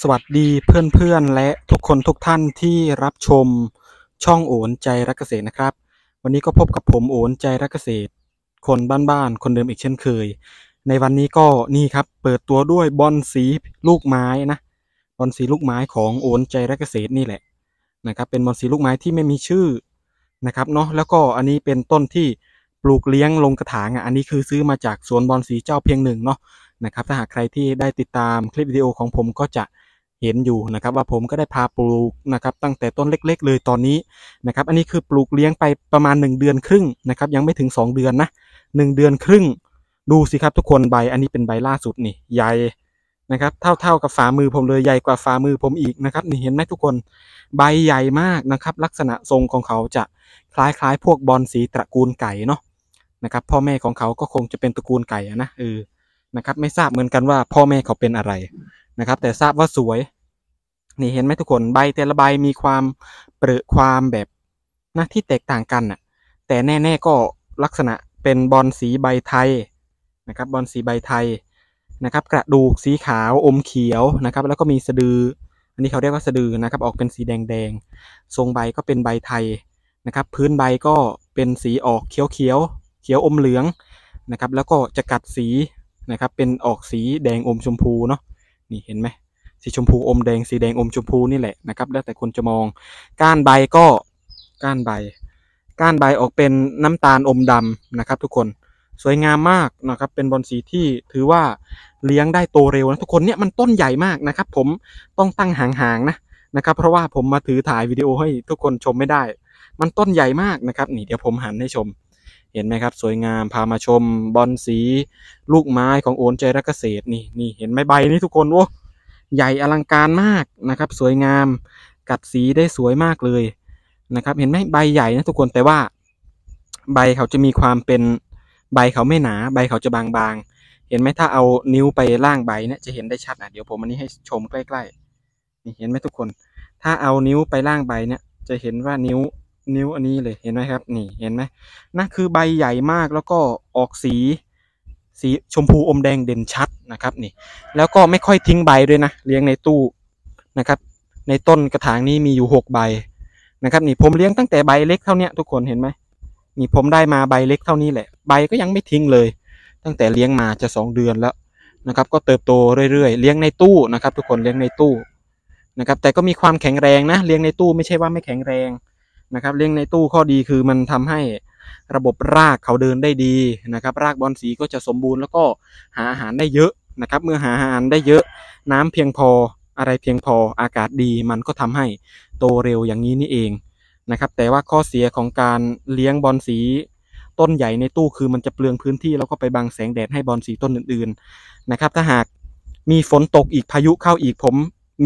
สวัสดีเพื่อนๆ และทุกคนทุกท่านที่รับชมช่องโอนใจรักเกษตรนะครับ วันนี้ก็พบกับผมโอนใจรักเกษตรคนบ้านๆคนเดิมอีกเช่นเคย ในวันนี้ก็นี่ครับเปิดตัวด้วยบอลสีลูกไม้นะบอลสีลูกไม้ของโอนใจรักเกษตรนี่แหละนะครับ เป็นบอลสีลูกไม้ที่ไม่มีชื่อนะครับเนาะแล้วก็อันนี้เป็นต้นที่ปลูกเลี้ยงลงกระถางอ่ะอันนี้คือซื้อมาจากสวนบอลสีเจ้าเพียงหนึ่งเนาะนะครับถ้าหากใครที่ได้ติดตามคลิปวิดีโอของผมก็จะเห็นอยู่นะครับว่าผมก็ได้พาปลูกนะครับ ตั้งแต่ต้นเล็กๆ เลยตอนนี้นะครับอันนี้คือปลูกเลี้ยงไปประมาณ 1 เดือนครึ่งนะครับ ยังไม่ถึง 2 เดือนนะ 1 เดือนครึ่งดูสิครับทุกคนใบอันนี้เป็นใบล่าสุดนี่ใหญ่นะครับเท่าๆกับฝ่ามือผมเลยใหญ่กว่าฝ่ามือผมอีกนะครับนี่เห็นไหมทุกคนใบใหญ่มากนะครับลักษณะทรงของเขาจะคล้ายๆพวกบอลสีตระกูลไก่เนาะนะครับพ่อแม่ของเขาก็คงจะเป็นตระกูลไก่นะเออนะครับ ไม่ทราบเหมือน กันว่าพ่อแม่เขาเป็นอะไรนะครับ แต่ทราบว่าสวยนี่เห็นไหมทุกคนใบแต่ละใบมีความเปรอะความแบบนะที่แตกต่างกันน่ะแต่แน่ ๆก็ลักษณะเป็นบอลสีใบไทยนะครับบอลสีใบไทย นะครับ กระดูก สีขาว อมเขียวนะครับแล้วก็มีสะดือ อันนี้เขาเรียกว่าสะดือนะครับออกเป็นสีแดงๆ ทรงใบก็เป็นใบไทยนะครับพื้นใบก็เป็นสีออกเขียวๆเขียวอมเหลืองนะครับแล้วก็จะกัดสีนะครับเป็นออกสีแดงอมชมพูเนาะนี่เห็นไหมสีชมพูอมแดงสีแดงอมชมพูนี่ แหละนะครับ แล้วแต่คนจะมองก้านใบก็ก้านใบ ก้านใบออกเป็นน้ำตาลอมดำนะ ครับทุกคนสวยงามมากนะ ครับเป็นบอลสีที่ถือว่าเลี้ยงได้โตเร็วนะทุกคนเนี่ยมันต้นใหญ่มาก นะ ครับผมต้องตั้งห่างๆนะนะครับ เพราะว่าผมมาถือถ่ายวิดีโอให้ทุกคนชมไม่ได้ มันต้นใหญ่มากนะครับนี่เดี๋ยวผมหันให้ชมเห็นไหมครับ สวยงามพามาชม บอลสี ลูกไม้ของโอนใจรักเกษตรนี่นี่เห็นไหมใบนี้ทุกคนโอ้ใหญ่อลังการมากนะครับ สวยงามกัดสีได้สวยมากเลย นะครับ เห็นไหมใบใหญ่นะทุกคนแต่ว่าใบเขาจะมีความเป็นใบเขาไม่หนาใบเขาจะบางๆ เห็นไหมถ้าเอานิ้วไปล่างใบเนี่ยจะเห็นได้ชัดอ่ะเดี๋ยวผมอันนี้ให้ชมใกล้ ๆนี่เห็นไหมทุกคน ถ้าเอานิ้วไปล่างใบเนี่ยจะเห็นว่านิ้วนิ้วอันนี้เลยเห็นไหมครับนี่เห็นไหมนะคือใบใหญ่มากแล้วก็ออกสี สีชมพูอมแดงเด่นชัดนะครับนี่แล้วก็ไม่ค่อยทิ้งใบด้วยนะเลี้ยงในตู้ นะครับในต้นกระถางนี้มีอยู่หกใบนะครับนี่ผมเลี้ยงตั้งแต่ใบเล็กเท่านี้ทุกคนเห็นไหมนี่ผมได้มาใบเล็กเท่านี้แหละใบก็ยังไม่ทิ้งเลย ตั้งแต่เลี้ยงมาจะสองเดือนแล้วนะครับก็เติบโตเรื่อยๆเลี้ยงในตู้นะครับ ทุกคนเลี้ยงในตู้นะครับแต่ก็มีความแข็งแรงนะเลี้ยงในตู้ไม่ใช่ว่าไม่แข็งแรงนะครับเลี้ยงในตู้ข้อดีคือมันทำให้ระบบรากเขาเดินได้ดี นะครับ รากบอลสีก็จะสมบูรณ์แล้วก็หาอาหารได้เยอะ นะครับเมื่อหาอาหารได้เยอะน้ำเพียงพออะไรเพียงพออากาศดี มันก็ทำให้โตเร็วอย่างนี้นี่เอง นะครับ แต่ว่าข้อเสียของการเลี้ยงบอลสี ต้นใหญ่ในตู้คือมันจะเปลืองพื้นที่ แล้วก็ไปบังแสงแดดให้บอลสีต้นอื่นๆนะครับถ้าหากมีฝนตกอีกพายุเข้าอีกผม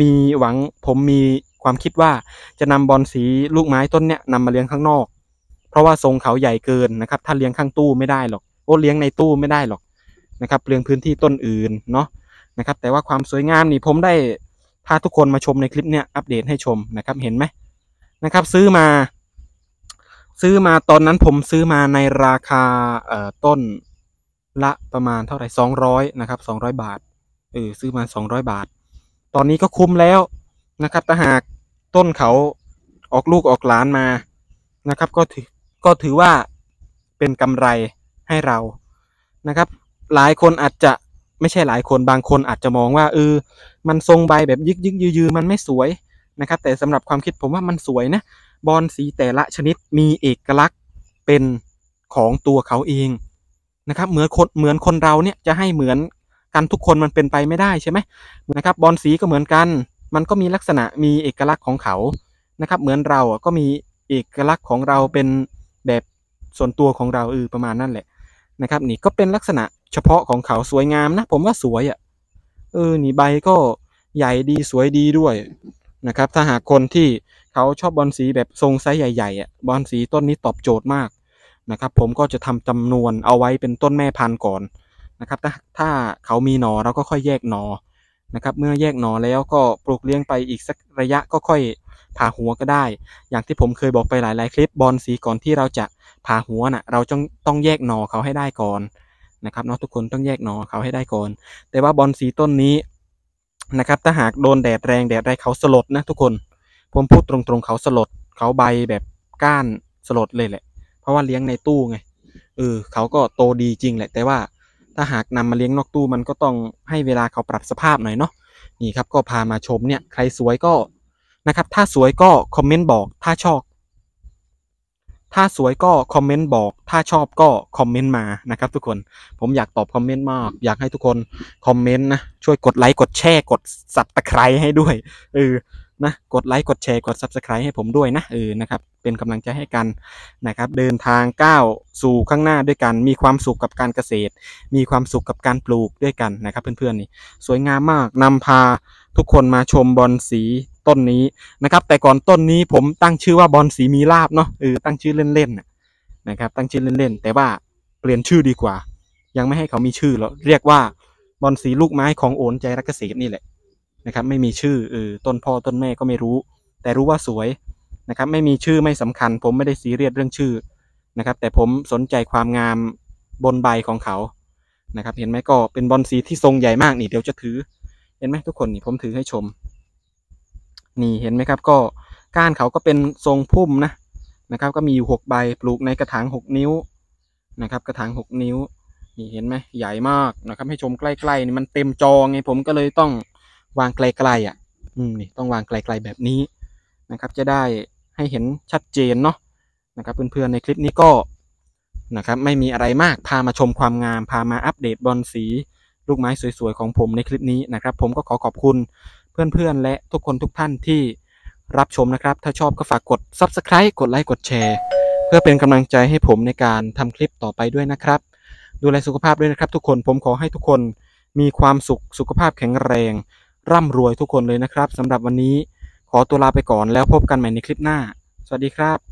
มีหวังผมมีความคิดว่าจะนำบอลสีลูกไม้ต้นเนี้ยนำมาเลี้ยงข้างนอก เพราะว่าทรงเขาใหญ่เกินนะครับถ้าเลี้ยงข้างตู้ไม่ได้หรอกโอ้เลี้ยงในตู้ไม่ได้หรอกนะครับเปลืองพื้นที่ต้นอื่น เนาะนะครับ แต่ว่าความสวยงามนี่ผมได้พาทุกคนมาชมในคลิปเนี้ยอัปเดตให้ชมนะครับเห็นไหมนะครับ ซื้อมา ซื้อมาตอนนั้นผมซื้อมาในราคาเอ่อต้นละประมาณเท่าไหร่สองร้อยนะครับสองร้อยบาทเออซื้อมาสองร้อยบาท ตอนนี้ก็คุ้มแล้วนะครับถ้าหากต้นเขาออกลูกออกหลานมานะครับ ก็ถือก็ถือว่าเป็นกำไรให้เรานะครับ หลายคนอาจจะไม่ใช่หลายคนบางคนอาจจะมองว่าเออมันทรงใบแบบยึกยึกยืยืมันไม่สวยนะครับ แต่สำหรับความคิดผมว่ามันสวยนะบอลสีแต่ละชนิดมีเอกลักษณ์เป็นของตัวเขาเองนะครับเหมือนคนเหมือนคนเราเนี่ยจะให้เหมือน กันทุกคนมันเป็นไปไม่ได้ใช่ไหมนะครับบอลสีก็เหมือนกันมันก็มีลักษณะมีเอกลักษณ์ของเขา นะครับ เหมือนเราก็มีเอกลักษณ์ของเราเป็นแบบส่วนตัวของเราเออประมาณนั่นแหละ นะครับ นี่ก็เป็นลักษณะเฉพาะของเขาสวยงามนะผมว่าสวยอะ่ะ เออ นี่ใบก็ใหญ่ดีสวยดีด้วย นะครับ ถ้าหากคนที่เขาชอบบอลสีแบบทรงไซส์ใหญ่ๆอ่ะ บอลสีต้นนี้ตอบโจทย์มากนะครับ ผมก็จะทำจำนวนเอาไว้เป็นต้นแม่พันธุ์ก่อนนะครับ ถ้าถ้าเขามีหนอเราก็ค่อยแยกหนอนะครับเมื่อแยกหนอแล้วก็ปลูกเลี้ยงไปอีกสักระยะก็ค่อยผ่าหัวก็ได้อย่างที่ผมเคยบอกไปหลาย ๆ คลิปบอลสีก่อนที่เราจะผ่าหัวนะ่ะ เราต้องต้องแยกหนอเขาให้ได้ก่อนนะครับเนาะทุกคนต้องแยกหนอเขาให้ได้ก่อน แต่ว่าบอลสีต้นนี้นะครับ ถ้าหากโดนแดดแรงแดดแรงเขาสลดนะทุกคน ผมพูดตรงๆเขาสลดเขาใบแบบก้านสลดเลยแหละ เพราะว่าเลี้ยงในตู้ไงเออเขาก็โตดีจริงแหละ แต่ว่าถ้าหากนำมาเลี้ยงนอกตู้มันก็ต้องให้เวลาเขาปรับสภาพหน่อยเนาะนี่ครับก็พามาชมเนี่ย ใครสวยก็นะครับ ถ้าสวยก็คอมเมนต์บอก ถ้าชอบ ถ้าสวยก็คอมเมนต์บอก ถ้าชอบก็คอมเมนต์มานะครับทุกคนผมอยากตอบคอมเมนต์มาก อยากให้ทุกคนคอมเมนต์นะช่วยกดไลค์กดแชร์กดสับตะไคร้ให้ด้วยเออนะกดไลค์กดแชร์กด Subscribe ให้ผมด้วยนะเออนะ ครับ เป็นกำลังใจให้กันนะครับ เดินทางก้าวสู่ข้างหน้าด้วยกัน มีความสุขกับการเกษตร มีความสุขกับการปลูกด้วยกัน นะ ครับ เพื่อนๆ นี่ สวยงามมากนำพาทุกคนมาชมบอลสีต้นนี้ นะครับ แต่ก่อนต้นนี้ผมตั้งชื่อว่าบอลสีมีลาบเนาะเออตั้งชื่อเล่นๆนะครับ ตั้งชื่อเล่นๆ แต่ว่าเปลี่ยนชื่อดีกว่า ยังไม่ให้เขามีชื่อแล้วเรียกว่าบอลสีลูกไม้ของโอนใจรักเกษตรนี่แหละนะครับไม่มีชื่ออต้นพ่อ ต้นแม่ก็ไม่รู้ แต่รู้ว่าสวยนะครับ ไม่มีชื่อไม่สำคัญผมไม่ได้ซีเรียสเรื่องชื่อนะครับ แต่ผมสนใจความงามบนใบของเขานะครับ เห็นไหมก็เป็นบอนสีที่ทรงใหญ่มากนี่เดี๋ยวจะถือ เห็นไหมทุกคนนี่ผมถือให้ชม นี่เห็นไหมครับก็ก้านเขาก็เป็นทรงพุ่มนะนะครับ ก็มีอยู่หกใบปลูกในกระถางหกนิ้วนะครับ กระถางหกนิ้ว นี่เห็นไหมใหญ่มากนะครับให้ชมใกล้ๆนี่มันเต็มจอไงผมก็เลยต้องวางไกลๆอ่ะอืมนี่ต้องวางไกลๆแบบนี้นะครับ จะได้ให้เห็นชัดเจนเนาะนะครับเพื่อนๆในคลิปนี้ก็นะครับไม่มีอะไรมาก พามาชมความงามพามาอัปเดตบอลสีลูกไม้สวยๆของผมในคลิปนี้นะครับ ผมก็ขอขอบคุณเพื่อนๆและทุกคนทุกท่านที่รับชมนะครับ ถ้าชอบก็ฝากกด Subscribe กดไลค์กดแชร์เพื่อเป็นกำลังใจให้ผมในการทำคลิปต่อไปด้วยนะครับ ดูแลสุขภาพด้วยนะครับ ทุกคนผมขอให้ทุกคนมีความสุขสุขภาพแข็งแรงร่ำรวยทุกคนเลยนะครับสำหรับวันนี้ขอตัวลาไปก่อนแล้วพบกันใหม่ในคลิปหน้าสวัสดีครับ